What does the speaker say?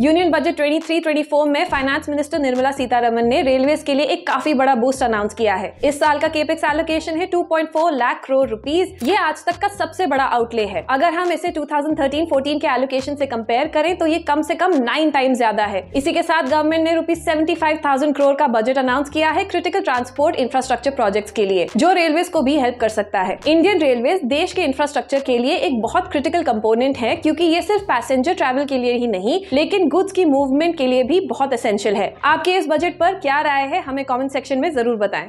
union budget 23-24 में finance minister Nirmala Sitharaman ने railway के लिए एक काफी बड़ा बूस्ट अनाउंस किया है इस साल का केपेक्स एलोकेशन है 2.4 लाख करोड़ रुपीज ये आज तक का सबसे बड़ा आउटले है अगर हम इसे 2013-14 के एलोकेशन से कंपेयर करें तो ये कम से कम नाइन टाइम ज्यादा है इसी के साथ गवर्नमेंट ने रूपीज सेवेंटी करोड़ का बजट अनाउंस किया है क्रिटिकल ट्रांसपोर्ट इंफ्रास्ट्रक्चर प्रोजेक्ट के लिए जो रेलवे को भी हेल्प कर सकता है इंडियन रेलवे देश के इंफ्रास्ट्रक्चर के लिए एक बहुत क्रिटिकल कम्पोनेंट है क्यूँकी ये सिर्फ पैसेंजर ट्रेवल के लिए ही नहीं लेकिन गुड्स की मूवमेंट के लिए भी बहुत असेंशियल है आपके इस बजट पर क्या राय है हमें कॉमेंट सेक्शन में जरूर बताएं